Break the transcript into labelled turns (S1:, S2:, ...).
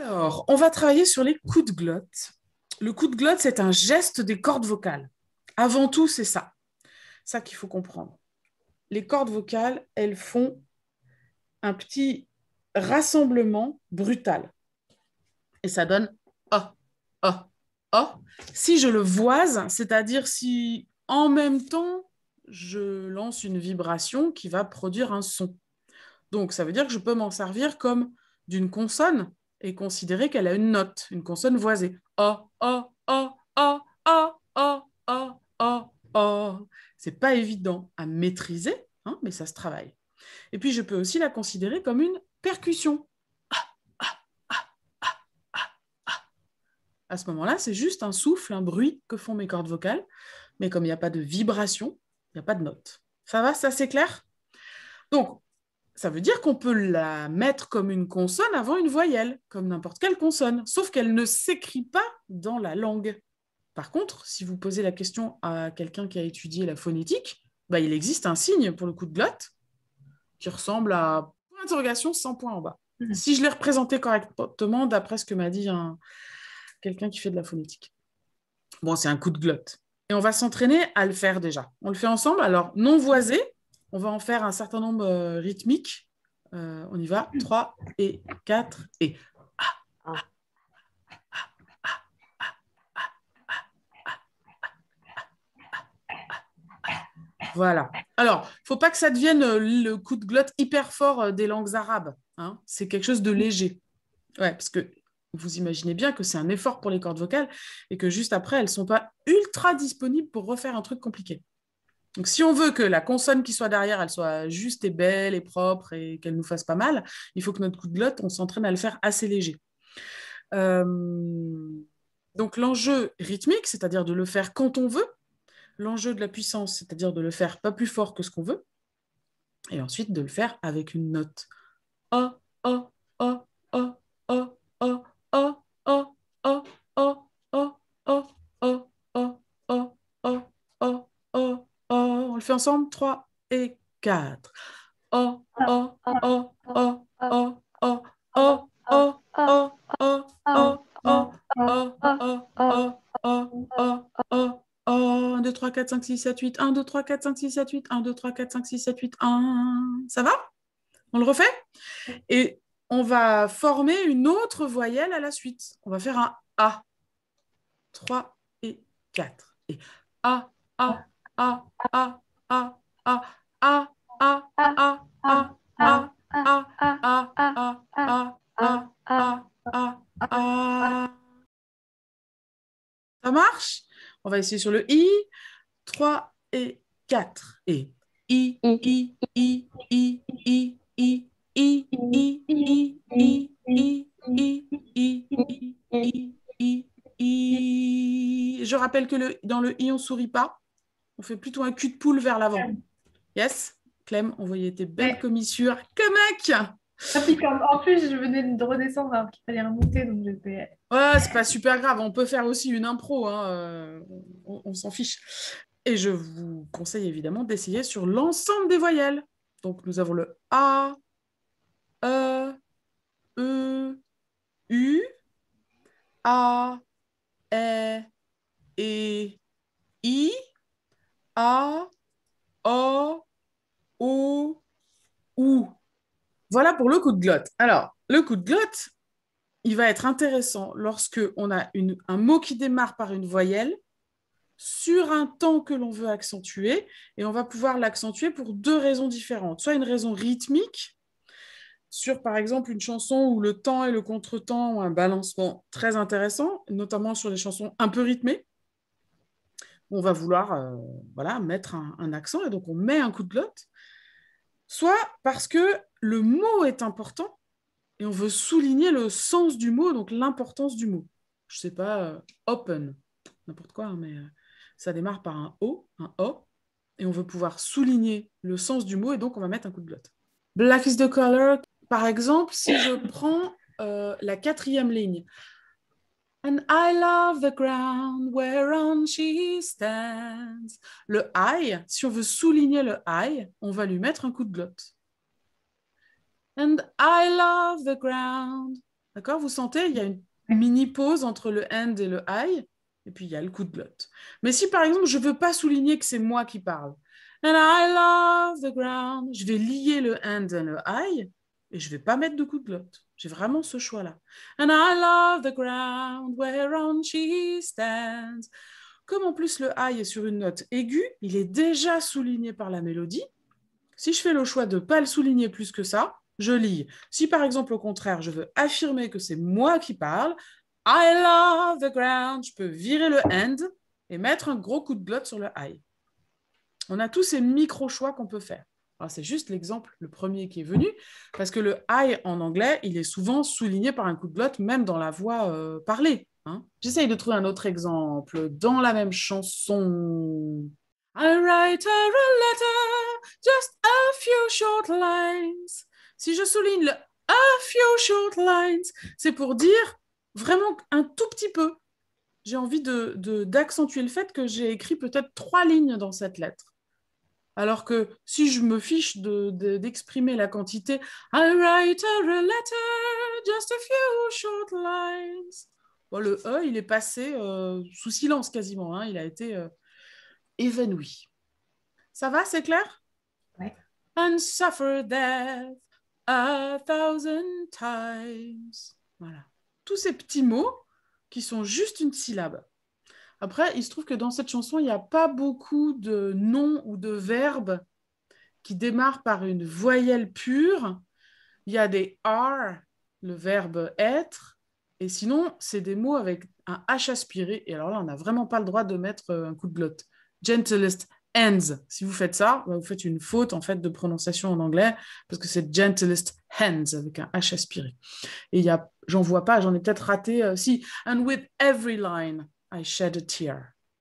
S1: Alors, on va travailler sur les coups de glotte. Le coup de glotte, c'est un geste des cordes vocales. Avant tout, c'est ça. Ça qu'il faut comprendre. Les cordes vocales, elles font un petit rassemblement brutal. Et ça donne ah ah ah. Si je le voise, c'est-à-dire si en même temps, je lance une vibration qui va produire un son. Donc, ça veut dire que je peux m'en servir comme d'une consonne et considérer qu'elle a une note, une consonne voisée. O, O, C'est pas évident à maîtriser, hein, mais ça se travaille. Et puis je peux aussi la considérer comme une percussion. À ce moment-là, c'est juste un souffle, un bruit que font mes cordes vocales, mais comme il n'y a pas de vibration, il n'y a pas de note. Ça va, ça c'est clair Donc, ça veut dire qu'on peut la mettre comme une consonne avant une voyelle, comme n'importe quelle consonne, sauf qu'elle ne s'écrit pas dans la langue. Par contre, si vous posez la question à quelqu'un qui a étudié la phonétique, bah, il existe un signe pour le coup de glotte qui ressemble à point d'interrogation sans point en bas. Mm-hmm. Si je l'ai représenté correctement, d'après ce que m'a dit quelqu'un qui fait de la phonétique. Bon, c'est un coup de glotte. Et on va s'entraîner à le faire déjà. On le fait ensemble. Alors, non voisé, on va en faire un certain nombre euh, rythmique. Euh, on y va. 3 et 4 et. Voilà. Alors, il ne faut pas que ça devienne euh, le coup de glotte hyper fort des langues arabes. Hein. C'est quelque chose de léger. Ouais, parce que vous imaginez bien que c'est un effort pour les cordes vocales et que juste après, elles ne sont pas ultra disponibles pour refaire un truc compliqué. Donc, si on veut que la consonne qui soit derrière, elle soit juste et belle et propre et qu'elle nous fasse pas mal, il faut que notre coup de glotte, on s'entraîne à le faire assez léger. Euh, donc, l'enjeu rythmique, c'est-à-dire de le faire quand on veut. L'enjeu de la puissance, c'est-à-dire de le faire pas plus fort que ce qu'on veut. Et ensuite, de le faire avec une note. A, ensemble 3 et 4. Oh, oh, oh, oh, oh, oh, oh, oh, oh, oh, oh, oh, oh, oh, oh, oh, oh, Oh, 1, 2, 3, 4, 5, 6, 7, 8. 1, 2, 3, 4, 5, 6, 7, 8. 1, 2, 3, 4, 5, 6, 7, 8. 1. Ça va On le refait Et on va former une autre voyelle à la suite. On va faire un A. 3 et 4. Et A, A, A, A, ah, Ça marche On va essayer sur le i. Trois et 4. Et i, i, i, i, i, i, i, i, i, i, i, i, i, i, i, i. Je rappelle que le, dans le i, on sourit pas. On fait plutôt un cul de poule vers l'avant. Yes Clem, on voyait tes belles commissures. Ah, comme mec en plus, je venais de redescendre alors qu'il fallait remonter, donc j'étais. Ouais, c'est pas super grave. On peut faire aussi une impro. Hein. Euh, on, on s'en fiche. Et je vous conseille évidemment d'essayer sur l'ensemble des voyelles. Donc nous avons le A, E, E, U, A, E, E, I, a, O, O, U. Voilà pour le coup de glotte. Alors, le coup de glotte, il va être intéressant lorsque on a un mot qui démarre par une voyelle sur un temps que l'on veut accentuer, et on va pouvoir l'accentuer pour deux raisons différentes. Soit une raison rythmique, sur par exemple une chanson où le temps et le contretemps ont un balancement très intéressant, notamment sur les chansons un peu rythmées on va vouloir euh, voilà, mettre un, accent et donc on met un coup de lotte, soit parce que le mot est important et on veut souligner le sens du mot, donc l'importance du mot. Je ne sais pas, euh, open, n'importe quoi, hein, mais euh, ça démarre par un O, un O, et on veut pouvoir souligner le sens du mot et donc on va mettre un coup de lotte. Black is the color, par exemple, si je prends la quatrième ligne, I love the ground Le I, si on veut souligner le I, on va lui mettre un coup de glotte. And I love the ground. D'accord Vous sentez, il y a une mini pause entre le and et le I, et puis il y a le coup de glotte. Mais si par exemple, je ne veux pas souligner que c'est moi qui parle, and I love the ground, je vais lier le and et le I, et je ne vais pas mettre de coup de glotte. J'ai vraiment ce choix-là. the ground Comme en plus le I est sur une note aiguë, il est déjà souligné par la mélodie. Si je fais le choix de ne pas le souligner plus que ça, je lis. Si par exemple au contraire, je veux affirmer que c'est moi qui parle, I love the ground, je peux virer le end et mettre un gros coup de glotte sur le I. On a tous ces micro-choix qu'on peut faire c'est juste l'exemple, le premier qui est venu, parce que le I en anglais, il est souvent souligné par un coup de glotte, même dans la voix euh, parlée. Hein. J'essaye de trouver un autre exemple dans la même chanson. I write a letter, just a few short lines. Si je souligne le a few short lines, c'est pour dire vraiment un tout petit peu. J'ai envie d'accentuer le fait que j'ai écrit peut-être trois lignes dans cette lettre. Alors que si je me fiche d'exprimer la quantité, I write a letter, just a few short lines. le E, il est passé euh, sous silence quasiment. Hein. il a été euh, évanoui. Ça va, c'est clair Oui. And suffer death a thousand times. Voilà. Tous ces petits mots qui sont juste une syllabe. Après, il se trouve que dans cette chanson, il n'y a pas beaucoup de noms ou de verbes qui démarrent par une voyelle pure. Il y a des are, le verbe être, et sinon, c'est des mots avec un H aspiré. Et alors là, on n'a vraiment pas le droit de mettre euh, un coup de glotte. Gentlest hands. Si vous faites ça, bah, vous faites une faute en fait de prononciation en anglais parce que c'est gentlest hands avec un H aspiré. Et il y a, j'en vois pas, j'en ai peut-être raté. Euh, si, and with every line. I shed a tear.